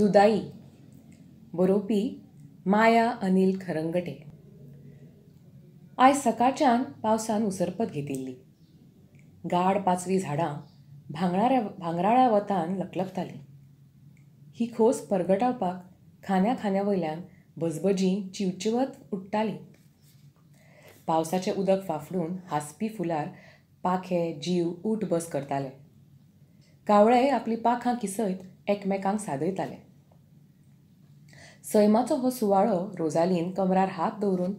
दुदाई बरोवपी माया अनिल खरंगटे आयज सकाळच्यान पावसान उसरपत घेतिल्ली गाड पाचवी झाडां भांगराऱ्या भांगराळ्या वतान लकलकतालीं ही खोस परगटावपाक खांद्या वयल्यान बजबजी चिवचिवत उडटालीं पावसाचें उदक फाफडून हांसपी फुलार पाखे जीव उठ बस करताले कावळे आपली पाखां किसयत एकमेकांक सादयताले सैमाचो हो सुवाळो रोजालीन कमरार हात दवरून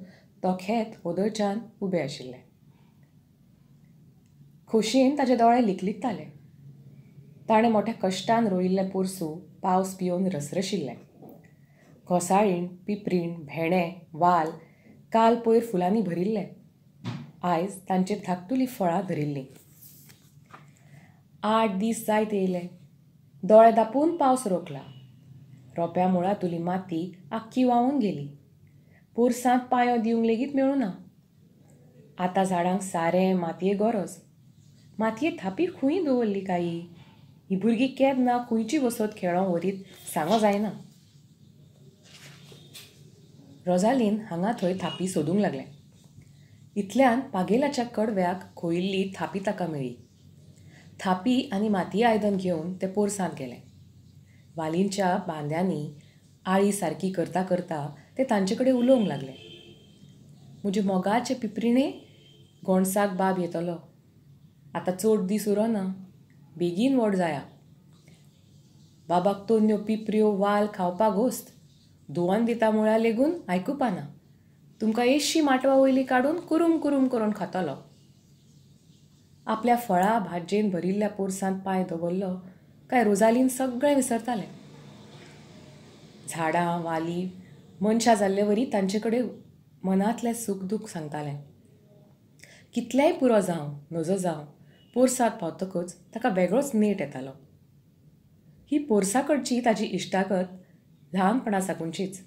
तोखेत ओदळच्यान उबे आशिल्ले खोशयेन ताजे दोळे लिकलिकताले ताणें मोठ्या कश्टान रोयिल्लें पोरसू पावस पियोन रसरशिल्ले घोसाळीण पिपरीण भेणे वाल काल पयर फुलांनी भरिल्ले आयज तांचेर धाकटुली फळां धरिल्लीं आठ दीस जायत येयले दोळे दापून पावस रोखला रोप्या तुली माती आख्खी व्हांवून गेली पुरसांत पायो दिवंक लेगीत मेळुना आतां झाडांक सारे मातये गरज मातये थापी खूंय दवरली काही ही भुरगीं केद ना खुंयची वसत खेळो वरीत सांगो जायना रोजालीन हांगा थंय थापी सोदूंक लागलें इतल्यान पागेलाच्या कडव्याक खोयिल्ली थापी ताका मेळ्ळी थापी आणि माती आयदन घेऊन ते पोरसांत गेले वालींच्या बांद्यांनी आळी सारकी करता करता ते तांचे कडेन उलोवंक लागले म्हजे मोगाचे पिपरिणे गोणसाक बाब येतलो आतां चड दीस ना बेगीन व्हड जाया बाबाक तोन्यो पिपऱ्यो वाल खावपाक घोस्त धुवन दिता म्हळ्यार लेगून आयकुपाना तुमकां एशी माटवा वयली काडून कुरूम कुरूम करून खातलो आपल्या फळां भाजयेन भरिल्ल्या पोरसांत पांय दवरलो काय रोजालीन सगळें विसरतालें झाडां वाली मनशां जाल्ले वरी तांचे कडेन मनांतलें सुख दूख सांगतालें कितलेय पुरो जावं नजो जावं पोरसांत पावतकच ताका वेगळोच नेट येतालो ही पोरसाकडची ताजी इश्टागत ल्हानपणा साकूनचीच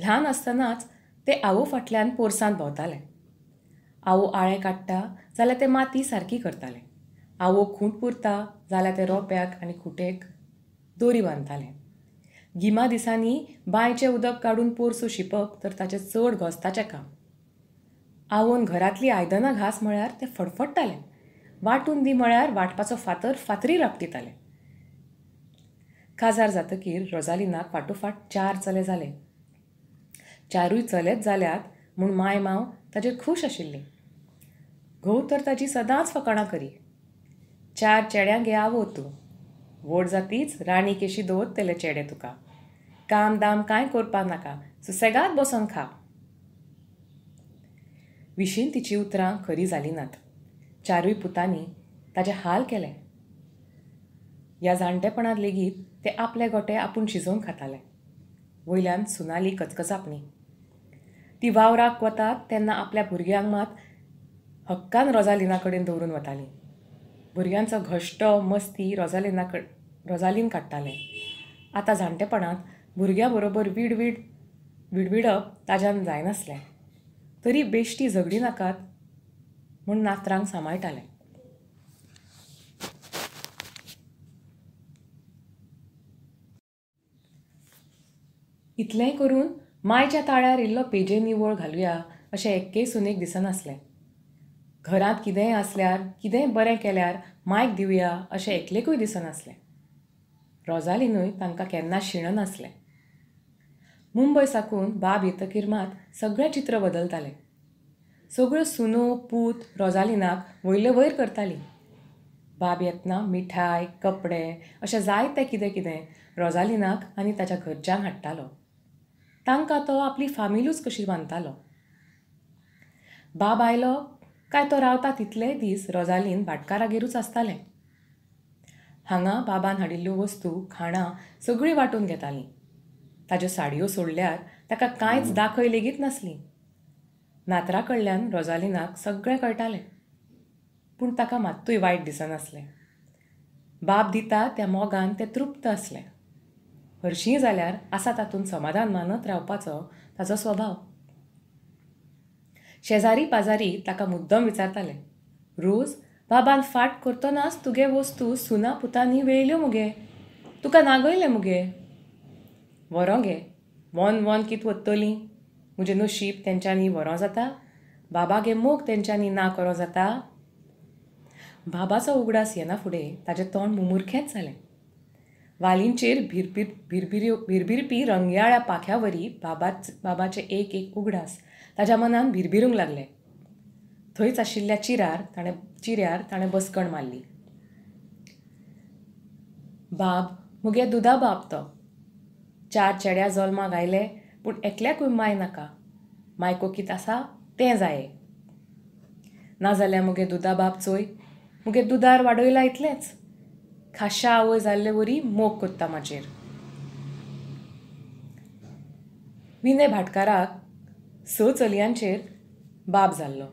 ल्हान आसतनाच ते आवो फाटल्यान पोरसांत भोंवतालें आवो आळे काडटा जाल्यार ते माती सारकी करताले आवो खूंट पुरता जाल्यार ते रोप्याक आनी खुटेक दोरी बांदताले गिमा दिसांनी बांयचें उदक काडून पोरसूं शिंपप तर ताचें चड घोस्ताचें काम आवोन घरांतलीं आयदनां घास म्हळ्यार तें फडफडटालें वांटून दी म्हळ्यार वांटपाचो फातर फातरी रापटितालें काजार जातकीर रोजालिनाक फाटोफाट चार चले जाले चारूय चलेच जाल्यात म्हूण मांय मांव ताचेर खूश आशिल्लीं घोव तर त्याची सदांच फकाणां करी चार घे आवो तू व्हड जातीच राणी केशी दवरतले चेडे तुका काम दाम काय करपा नाका सुसेगात बसून खा विशीन तिची उतरां खरी जाली नात चारूय पुतांनी ताजे हाल केले ह्या जाणटेपणांत लेगीत ते आपले गोटे आपूण शिजोवन खाताले वयल्यान सुनाली कचकचापणी ती वावराक वतात तेन्ना आपल्या भुरग्यांक मात हक्कान रोजालिना कडेन दवरून वतालीं भुरग्यांचो घश्ट मस्ती रोजालिना कड रोजालीन काडटाले आतां जाणटेपणांत भुरग्यां बरोबर विडवीड विडविडप ताज्यान जायनासलें तरी बेश्टी झगडी नाकात म्हूण नातरांक सांबाळटालें इतलेंय करून मायच्या ताळ्यार इल्लो पेजे निवळ घालुया अशें एक्के सुनेक दिसनासलें घरांत कितेंय आसल्यार कितेंय बरें केल्यार मायक दिवया अशें एकलेकूय दिसनासलें रोजालिनूय तांकां केन्ना शिणनासलें नासलें मुंबय साकून बाब येतकीर मात सगळें चित्र बदलतालें सगळ्यो सुनो पूत रोजालिनाक वयले वयर करताली बाब येतना मिठाय कपडे अशें जायतें कितें कितें रोजालिनाक आनी ताच्या घरच्यांक हाडटालो तांकां तो आपली फामिलूच कशी मानतालो बाब आयलो काय तो रावता तितलेय दीस रोजालीन भाटकारागेरूच आसतालें हांगा बाबान हाडिल्ल्यो वस्तू खाणां सगळीं वांटून घेतालीं ताज्यो साडयो सोडल्यार ताका कांयच दाखय लेगीत नासली नातरा कडल्यान रोजालिनाक सगळें कळटालें पूण ताका मात्तूय वायट दिसनासलें बाब दिता त्या मोगान तें तृप्त आसलें हरशीं जाल्यार आसा तातूंत समाधान मानत रावपाचो ताचो स्वभाव शेजारी पाजारी ताका मुद्दम विचारताले रोज बाबान फाट करतनाच तुगे वस्तू सुना पुतांनी वेळल्यो मुगे तुका नागयले मुगे व्हरों गे वन वन कित वत्तली म्हजे नशीब तेंच्यांनी व्हरों जाता बाबागे मोग तेंच्यांनी ना करो जाता बाबाचो उगडास येना फुडें ताजें तोंड मुमुरखेंच जालें वालींचेर भिरभिर भिरभिऱ्यो भिरभिरपी रंगयाळ्या पाख्यावरी बाबाच बाबाचे एक एक उगडास ताज्या मनान भिरभिरूंक लागलें थंयच आशिल्ल्या चिरार ताणें चिऱ्यार ताणें बसकण मारली बाब मुगे दुदा बाब तो चार चेड्या जल्माक आयले पूण एकल्याकूय माय नाका मायको कित आसा तें जाये नाजाल्यार मुगे दुदा बाब चोय मुगे दुदार वाडयला इतलेंच खाशा आवय जाल्ले वरी मोग कोत्ता म्हाजेर विनय भाटकाराक स चलयांचेर बाब जाल्लो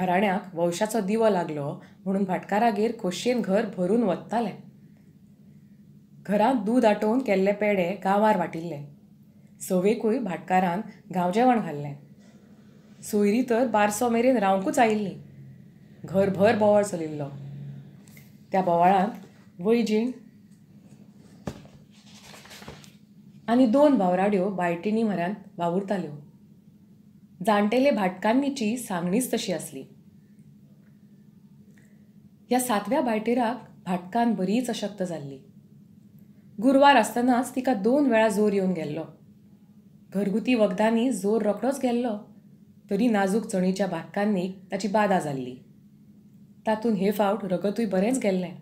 घराण्याक वंशाचो दिवो लागलो म्हणून भाटकारागेर खोशयेन घर भरून वत्तालें घरांत दूद आटोवन केल्ले पेडे गांवार वाटिल्ले सवेकूय भाटकारान जेवण घाल्लें सोयरी तर बारसो मेरेन रावंकूच आयिल्ली घरभर बोवाळ चलिल्लो त्या बोवाळांत वैजीण आणि दोन वावराड्यो बायटिणी म्हऱ्यांत वावुरताल्यो जाणटेले भाटकांनीची सांगणीच तशी असली ह्या सातव्या बायटेराक भाटकान बरीच अशक्त जाल्ली गुरवार आसतनाच तिका दोन वेळा जोर येवन गेल्लो घरगुती वखदांनी जोर रोखडोच गेल्लो तरी नाजूक चणीच्या भाटकांनी ताची बाधा जाल्ली तातूंत हे फावट रगतूय बरेंच गेल्लें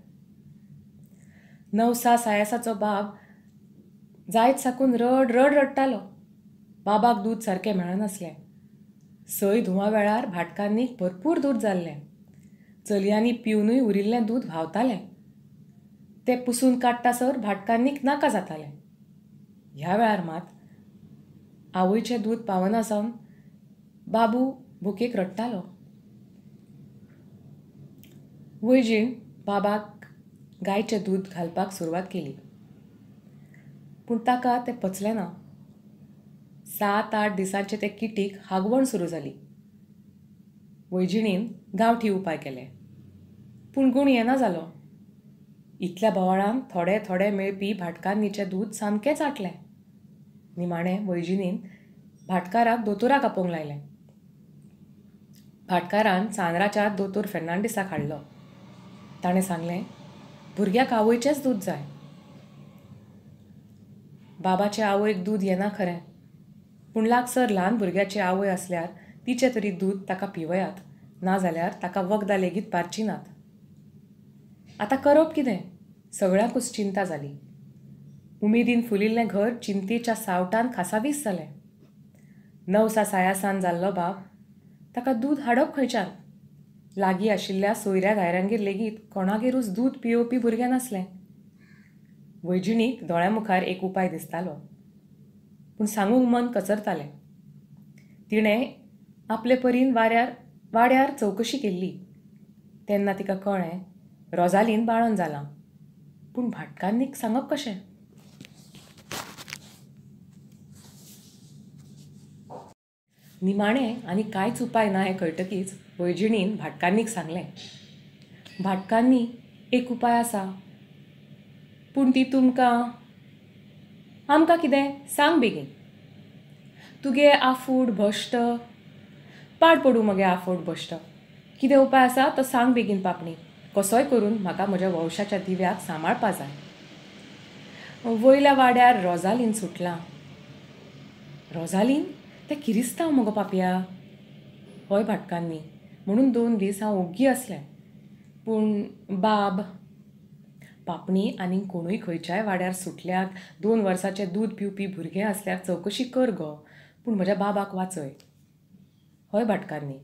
नवसा सायासाचो बाब जायत साकून रड रड रडटालो बाबाक दूद सारकें मेळनासलें सय धुवा वेळार भाटकांनी भरपूर दूद जाल्लें चलयांनी पिवनूय उरिल्लें दूद व्हांवतालें तें पुसून काडटासर भाटकांनीक नाका जातालें ह्या वेळार मात आवयचें दूद पावना सावन बाबू भुकेक रडटालो वयजीण बाबाक गायचें दूद घालपाक सुरवात केली पूण ताका तें पचलें ना सात आठ दिसांचे ते किटीक हागवण सुरू जाली वैजिणीन गांवठी उपाय केले पूण गूण येना जालो इतल्या बोवाळान थोडे थोडे मेळपी भाटकान्नीचें दूद सामकेंच आटलें निमाणें वैजिणीन भाटकाराक दोतोराक आपोवंक लायलें भाटकारान चांद्राच्या दोतोर फेर्नांडिसाक हाडलो ताणें सांगलें भुरग्याक आवयचेंच दूद जाय बाबाचे आवयक दूद येना खरें पूण लागसर ल्हान भुरग्याची आवय आसल्यार तिचे तरी दूद ताका पिवयात नाजाल्यार ताका वखदां लेगीत पारची नात आतां करप कितें सगळ्याकूच चिंता जाली उमेदीन फुलिल्लें घर चिंतेच्या सावटान खासावीस जालें नवसा सायासान जाल्लो बाब ताका दूद हाडप खंयच्यान लागीं आशिल्ल्या सोयऱ्या धायऱ्यांगेर लेगीत कोणागेरूच दूद पियोवपी भुरगें नासलें वैजिणीक दोळ्या मुखार एक उपाय दिसतालो पूण सांगूंक मन कचरतालें तिणें आपले परीन वाऱ्यार वाड्यार चवकशी केल्ली तेन्ना तिका कळ्ळें रोजालीन बाळन जालां पूण भाटकांनीक सांगप कशें निमाणें आनी कांयच उपाय ना हें कळटकीच वैजिणीन भाटकांनीक सांगलें भाटकांनी एक उपाय आसा पूण ती तुमकां आमकां कितें सांग बेगीन तुगे आफूड भश्ट पाड पडूं मगे आफूड भश्ट कितें उपाय आसा तो सांग बेगीन पापणी कसोय करून म्हाका म्हज्या वंशाच्या दिव्याक सांबाळपा जाय वयल्या वाड्यार रोजालीन सुटलां रोजालीन तें किरिस्तांव मगो पापया हय भाटकांनी म्हणून दोन दीस हांव ओग्गी आसलें पूण बाब बापणी आणि कोणूय खंयच्याय वाड्यार सुटल्यात दोन वर्सांचे दूद पिवपी भुरगें आसल्यार चवकशी कर गो पूण म्हज्या बाबाक वाचय हय भाटकांनी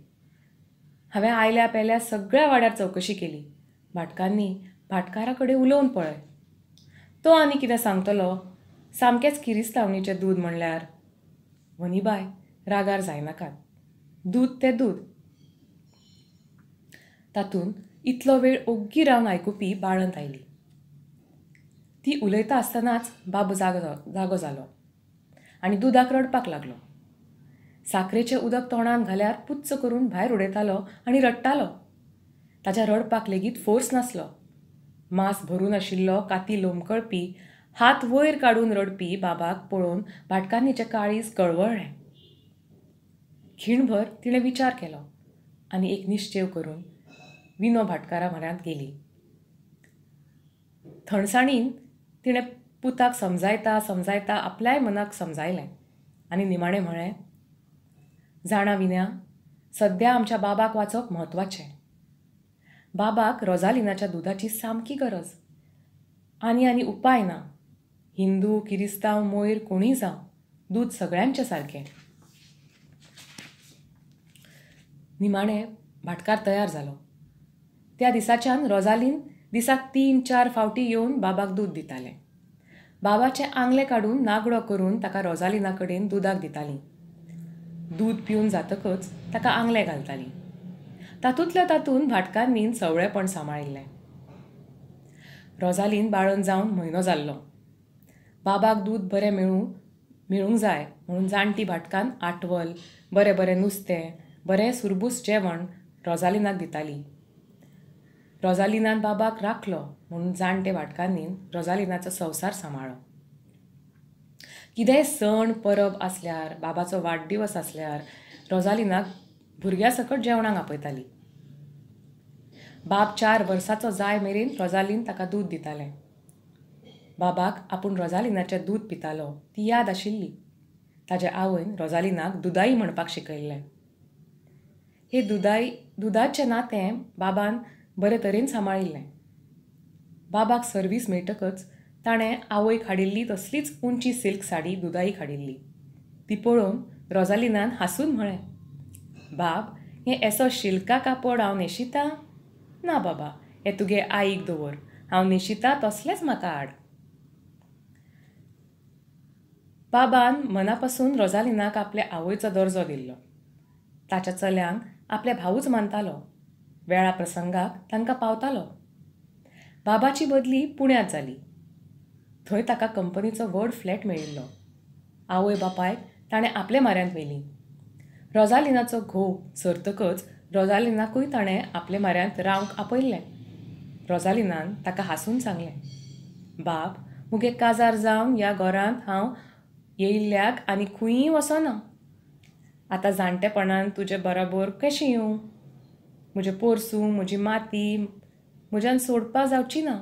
हांवें आयल्या पेल्या सगळ्या वाड्यार चवकशी केली भाटकांनी भाटकारा कडेन उलोवन पळय तो आनी कितें सांगतलो सामकेंच किरिस्तावणीचें दूद म्हणल्यार वनीबाय रागार जायनाकात दूद तें दूद तातूंत इतलो वेळ ओग्गी रावन आयकुपी बाळंत आयली ती उलयता आसतनाच बाब जागो जागो जालो आनी दुदाक रडपाक लागलो साखरेचें उदक तोंडांत घाल्यार पुच्च करून भायर उडयतालो आनी रडटालो ताच्या रडपाक लेगीत फोर्स नासलो मांस भरून आशिल्लो काती लोंबकळपी हात वयर काडून रडपी बाबाक पळोवन भाटकान्नीचें काळीज कळवळ्ळें खिणभर तिणें विचार केलो आनी एक निश्चय करून विनो भाटकारा म्हऱ्यांत गेली थंडसाणीन तिणें पुताक समजायता समजायता आपल्याय मनाक समजायलें आनी निमाणें म्हळें जाणा विन्या सद्या आमच्या बाबाक वाचप म्हत्वाचें बाबाक रोजालिनाच्या दुधाची सामकी गरज आनी आनी उपाय ना हिंदू किरिस्तांव मोयर कोणीय जावं दूध सगळ्यांचें सारकें निमाणें भाटकार तयार जालो त्या दिसाच्यान रोजालीन दिसाक तीन चार फावटी येवन बाबाक दूद दितालें बाबाचे आंगले काडून नागडो करून ताका रोजालिना कडेन दुदाक दितालीं दूद पिवन जातकच ताका आंगलें घालतालीं तातूंतल्या तातून भाटकांनी सवळेपण सांबाळिल्लें रोजालीन बाळन जावन म्हयनो जाल्लो बाबाक दूद बरें मेळूं मेळूंक जाय म्हणून जाणटी भाटकान आटवल बरें बरें नुस्तें बरें सुरबूस जेवण रोजालिनाक दिताली रोजालिनान बाबाक राखलो म्हणून जाणटे वाटकांनी रोजालिनाचो संवसार सांबाळो कितेंय सण परब आसल्यार बाबाचो वाडदिवस आसल्यार रोजालिनाक भुरग्या सकट जेवणाक आपयताली बाब चार वर्साचो जाय मेरेन रोजालीन ताका दूद दितालें बाबाक आपूण रोजालिनाचें दूद पितालो ती याद आशिल्ली ताजे आवयन रोजालिनाक दुदाई म्हणपाक शिकयल्लें हे दुदाई दुदाचें नातें बाबान बरे तरेन सांबाळिल्लें बाबाक सर्वीस मेळटकच ताणें आवयक हाडिल्ली तसलीच उंची सिल्क साडी दुदाई हाडिल्ली ती पळोवन रोजालिनान हांसून म्हळें बाब हें एसो शिल्का कापड हांव न्हेशितां ना बाबा हे तुगे आईक दवर हांव न्हेशितां तसलेंच म्हाका हाड बाबान मना पासून रोजालिनाक आपल्या आवयचो दर्जो दिल्लो ताच्या चल्यांक आपल्या भाऊच मानतालो वेळा प्रसंगाक तांकां पावतालो बाबाची बदली पुण्यात जाली थंय ताका कंपनीचो व्हड फ्लॅट मेळिल्लो आवय बापायक ताणें आपले माऱ्यांत व्हेली रोजालिनाचो घोव सरतकच रोजालिनाकूय ताणें आपले माऱ्यांत रावंक आपयल्लें रोजालिनान ताका हांसून सांगलें बाब मुगे काजार जावन ह्या घरांत हांव येयल्ल्याक आनी खंयीय वचना आतां जाणटेपणान तुजे बरोबर कशें येवं म्हजें पोरसूं म्हजी माती म्हज्यान सोडपा जावची ना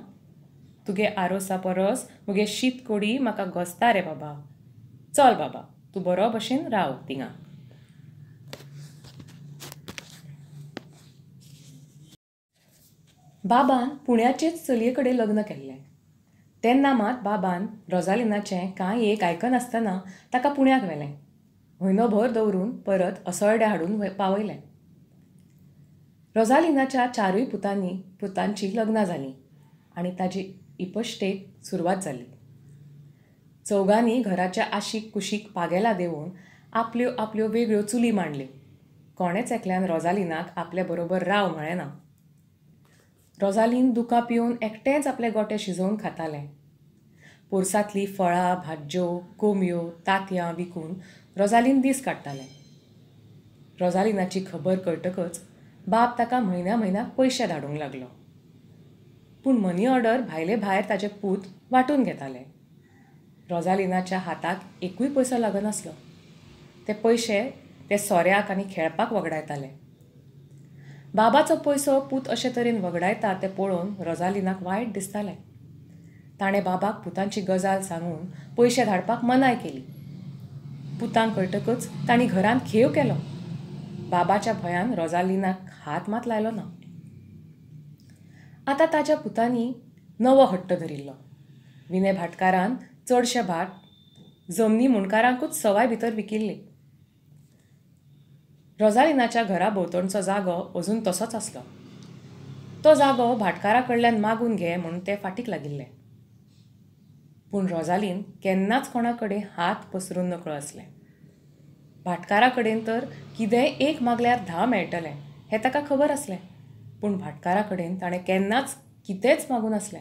तुगे आरोसा परस मुगे शीत कोडी म्हाका घोस्ता रे बाबा चल बाबा तूं बरो भशेन राव तिंगा बाबान पुण्याचेच चलये कडेन लग्न केल्लें तेन्ना मात बाबान रोजालिनाचें कांय एक आयकनासतना ताका पुण्याक व्हेलें म्हयनोभर दवरून परत असळडे हाडून पावयलें रोझालिनाच्या चारही पुतांनी पुतांची लग्न झाली आणि ताजी इपश्टेक सुरवात झाली चौगांनी घराच्या आशीक कुशीक पागेला देऊन आपल्यो आपल्यो वेगळ्यो चुली मांडल्यो कोणेच एकल्यान रोझालिनाक आपल्या बरोबर राव म्हळें ना रॉझालीन दुकां पिवन एकटेंच आपले गोटे शिजोवन खाताले पोरसांतलीं फळां भाज्यो कोंबयो तांतयां विकून रोझालीन दीस काडटाले रोझालिनाची खबर कळटकच बाब ताका म्हयन्या म्हयन्याक पयशे धाडूंक लागलो पूण मनी ऑर्डर भायले भायर ताचे पूत वांटून घेताले रोजालिनाच्या हाताक एकूय पयसो लागनासलो ते पयशे ते सोऱ्याक आनी खेळपाक वगडायताले बाबाचो पयसो पूत अशे तरेन वगडायता तें पळोवन रोजालिनाक वायट दिसतालें ताणें बाबाक पुतांची गजाल सांगून पयशे धाडपाक मनाय केली पुतांक कळटकच तांणी घरांत खेव केलो बाबाच्या भयान रोजालिनाक हात मात लायलो ना आतां ताच्या पुतांनी नवो हट्ट धरिल्लो विनय भाटकारान चडशे भाट जमनी मुणकारांकूच सवाय भितर विकिल्ली रोजालिनाच्या घरा भोंवतणचो जागो अजून तसोच आसलो तो जागो भाटकारा कडल्यान मागून घे म्हणून ते फाटीक लागिल्ले पूण रोजालीन केन्नाच कडेन हात पसरून नकळो आसलें भाटकारा कडेन तर कितेंय एक मागल्यार धा मेळटलें हें ताका खबर आसलें पूण भाटकारा कडेन ताणें केन्नाच कितेंच मागूं नासलें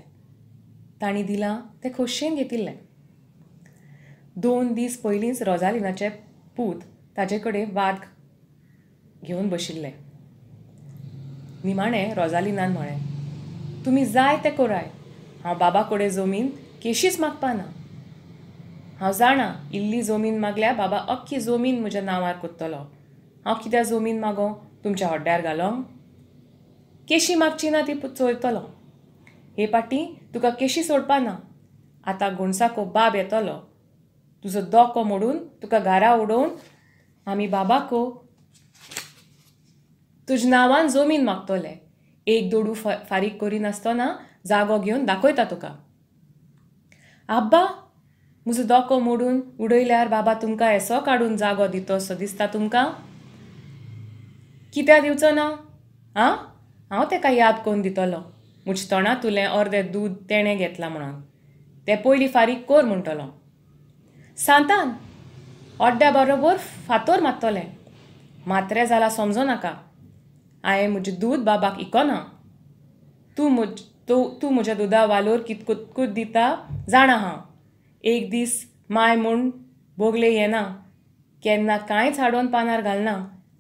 ताणी दिलां तें खोशयेन घेतिल्लें दोन दीस पयलींच रोजालिनाचे पूत ताजे कडेन वाद घेवन बशिल्ले निमाणें रोजालिनान म्हळें तुमी जाय तें कोराय हांव बाबा कडेन जमीन केशीच मागपाना हांव जाणा इल्ली जमीन मागल्या बाबा अख्खी जमीन म्हज्या नांवार कोत्तलो हांव कित्या जमीन मागो तुमच्या हड्ड्यार घालों केशी मागची ना ती चोरतलो हे पाटी तुका केशी सोडपा ना आतां गोणसाको बाब येतलो तुजो दोको मोडून तुका घारा उडोवन आमी बाबाको तुज्या नांवान जमीन मागतले एक दोडू फारीक करिनासतना जागो घेवन दाखयता तुका आब्बा म्हजो दोको मोडून उडयल्यार बाबा तुमकां एसो काडून जागो असो दिसता तुमकां कित्या दिवचो ना आं हांव तेका याद करून दितलो म्हजे तोंडा तुलें अर्दें दूद तेणें घेतलां म्हणून ते पयलीं फारीक कोर म्हणटलो सांतान ऑड्ड्या बरोबर फातोर मारतलें मात्रें जालां समजो नाका हांवें म्हजें दूद बाबाक इकोना तूं म्हज तूं तूं म्हज्या दुदा वालोर कितकुतकूत दिता जाणा हांव एक दीस माय म्हूण बोगले येना केन्ना कांयच हाडून पानार घालना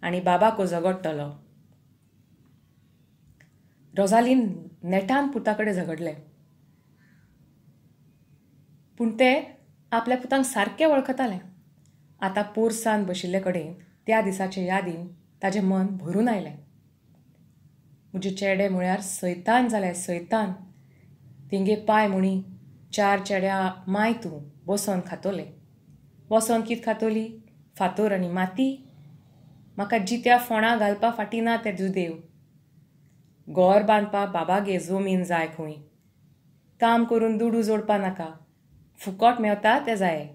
आनी बाबाको झगडटलो रोजालीन नेटान पुताकडे झगडलें पूण ते आपल्या पुतांक सारकें वळखतालें आतां पोरसान बशिल्ले कडेन त्या दिसाचे यादीन ताजें मन भरून आयलें म्हजे चेडे म्हळ्यार सैतान जाले सैतान तिंगे पाय म्हणी चार चेड्या माय तूं बसोन खातोलें बसोन कित खातोली फातोर आनी माती म्हाका जित्या फोणा घालपा फाटी ना ते दुदेव घर बांदपा बाबागे जमीन जाय खंय काम करून दुडू जोडपा नाका फुकट मेवता तें जाय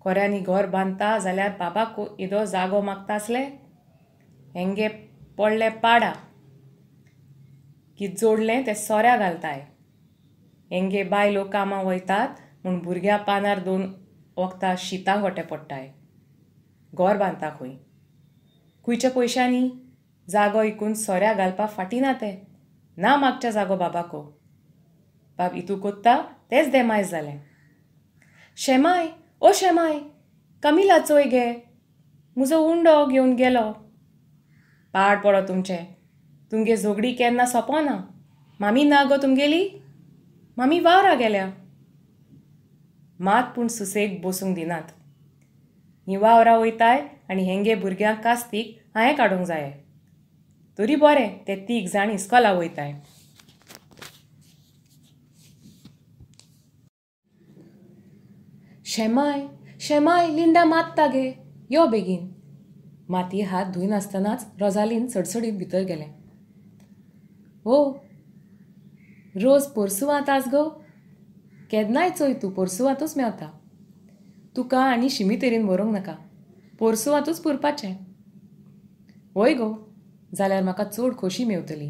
खोऱ्यांनी घर बांदता जाल्यार बाबाक इदो जागो मागता आसले हेंगे पडले पाडा की जोडलें तें सोऱ्या घालताय हेंगे बायलो कामां वयतात म्हूण भुरग्यां पानार दोन वखदां शितां गोटे पडटाय घर बांदता खंय खुंयच्या पयशांनी जागो इकून सोऱ्या घालपा फाटी ना ते ना मागच्या जागो बाबाको बाब इतू कोत्ता तेच देमाय जालें शेमाय ओ शेमाय कमी लाचोय गे म्हजो उंडो घेवन गेलो पाड पडो तुमचे तुमगे झोगडी केन्ना सोंपना मामी ना गो तुमगेली मामी वावरा गेल्या मात पूण सुसेग बसूंक दिनात ही वावरां वयताय आनी हेंगे भुरग्यांक कास्तीक हांवें काडूंक जाय तरी बरें ते तीग जाण इस्कॉला वयताय शेमाय शेमाय लिंडा मात्ता गे यो बेगीन माती हात धुयनासतनाच रोजालीन सडसडीत भितर गेले हो रोज पोरसुवांत आज गो केन्नाय चोय तूं पोरसुवांतूच मेवता तुका आनी शिमी तरेन मरोंक नाका पोरसुवांतूच पुरपाचें वय गो जाल्यार म्हाका चड खोशी मेवतली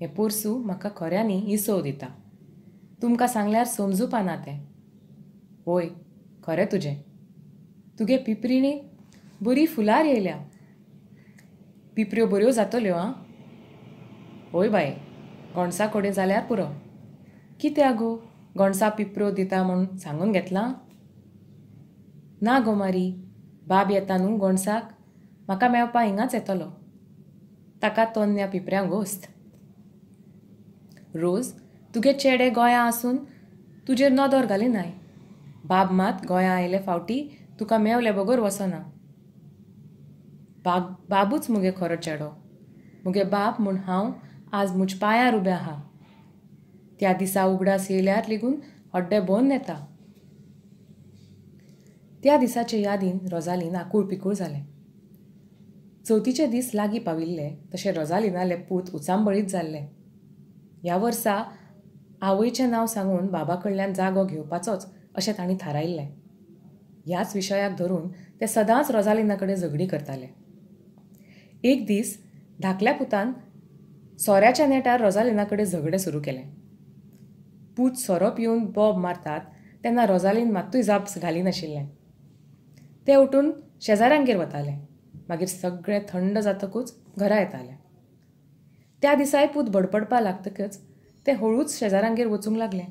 हें पोरसू म्हाका खऱ्यांनी इसव दिता तुमकां सांगल्यार समजू पाना तें वय खरें तुजें तुगे पिपरिणी बरी फुलार येयल्या पिपऱ्यो बऱ्यो जातल्यो आं होय बाय गोणसा कडेन जाल्यार पुरो कित्या गो गोणसा पिपरो दिता म्हूण सांगून घेतलां ना गो मारी बाब येता न्हू गोणसाक म्हाका मेळपा हिंगाच येतलो ताका तोन्या पिपऱ्यांक घोस्त रोज तुगे चेडे गोंया आसून तुजेर नदर घालिनाय बाब मात गोंया आयले फावटी तुका मेवले बगोर वसना बाग बाबूच मुगे खरो चेडो मुगे बाब म्हूण हांव आज मुझ पायार उभे आहा त्या दिसा उगडास येयल्यार लेगून हड्डे बोन येता त्या दिसाचे यादीन रोजालीन आकूळ पिकूळ झाले चवथीचे दीस लागी पाविल्ले तशें रोजालिनालें पूत उचांबळीत जाल्लें ह्या वर्सा आवयचें नांव सांगून बाबा कडल्यान जागो घेवपाचोच अशें तांणी थारायिल्लें ह्याच विशयाक धरून ते सदांच रोजालिना कडेन झगडीं करताले एक दीस धाकल्या पुतान सोऱ्याच्या नेटार रोजालिना झगडे सुरू केले पूत सोरो पिऊन बॉब मारतात तेन्ना रोजालीन मात्तूय जाप घालिनाशिल्लें ते उठून शेजाऱ्यांगेर वताले मागीर सगळे थंड जातकूच घरा येतालें त्या दिसाय पूत बडबडपा लागतकच ते हळूच शेजाऱ्यांगेर वचूंक लागले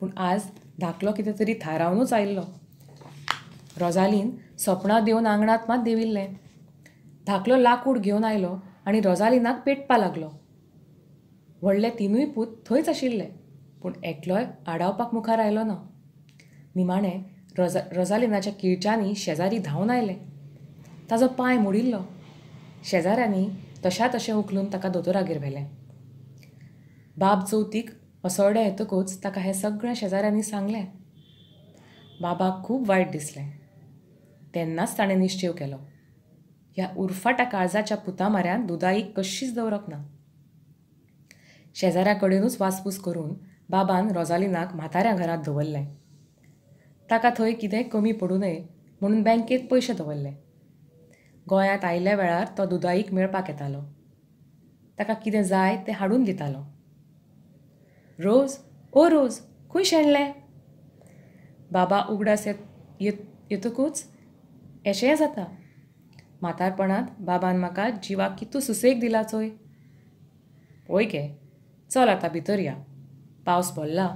पूण आज धाकलो कितें तरी थारावनूच आयिल्लो रोजालीन सपनां देवन आंगणांत मात देविल्लें धाकलो लाकूड घेवन आयलो आणि रोजालिनाक पेटपा लागलो व्हडले तिनूय पूत थंयच आशिल्ले पूण एकलोय आडावपाक मुखार आयलो ना निमाणें रोजा रोजालिनाच्या किळच्यांनी शेजारी धांवन आयले ताजो पांय मोडिल्लो शेजाऱ्यांनी तशा तशें उखलून ताका दोतोरागेर व्हेलें बाब चवथीक असोडे येतकूच ताका हें सगळें शेजाऱ्यांनी सांगलें बाबाक खूब वायट दिसलें तेन्नाच ताणें निश्चय केलो ह्या उरफाट्या काळजाच्या पुतामाऱ्यान दुदाई कशीच दवरप ना शेजाऱ्याकडेनूच वासपूस करून बाबान रोजालिनाक म्हाताऱ्या घरात दवरलें ताका थंय कितेंय कमी पडू नये म्हणून बँकेत पयशे दवरले गोंयांत आयल्या वेळार तो दुदाईक मेळपाक येतालो ताका कितें जाय तें हाडून दितालो रोज ओ रोज खंय शेणले बाबा उगडास येत येतकूच एशें जाता म्हातारपणांत बाबान म्हाका जिवाक कितू सुसेग दिला चोय ओय गे चल आतां भितर या पावस भरला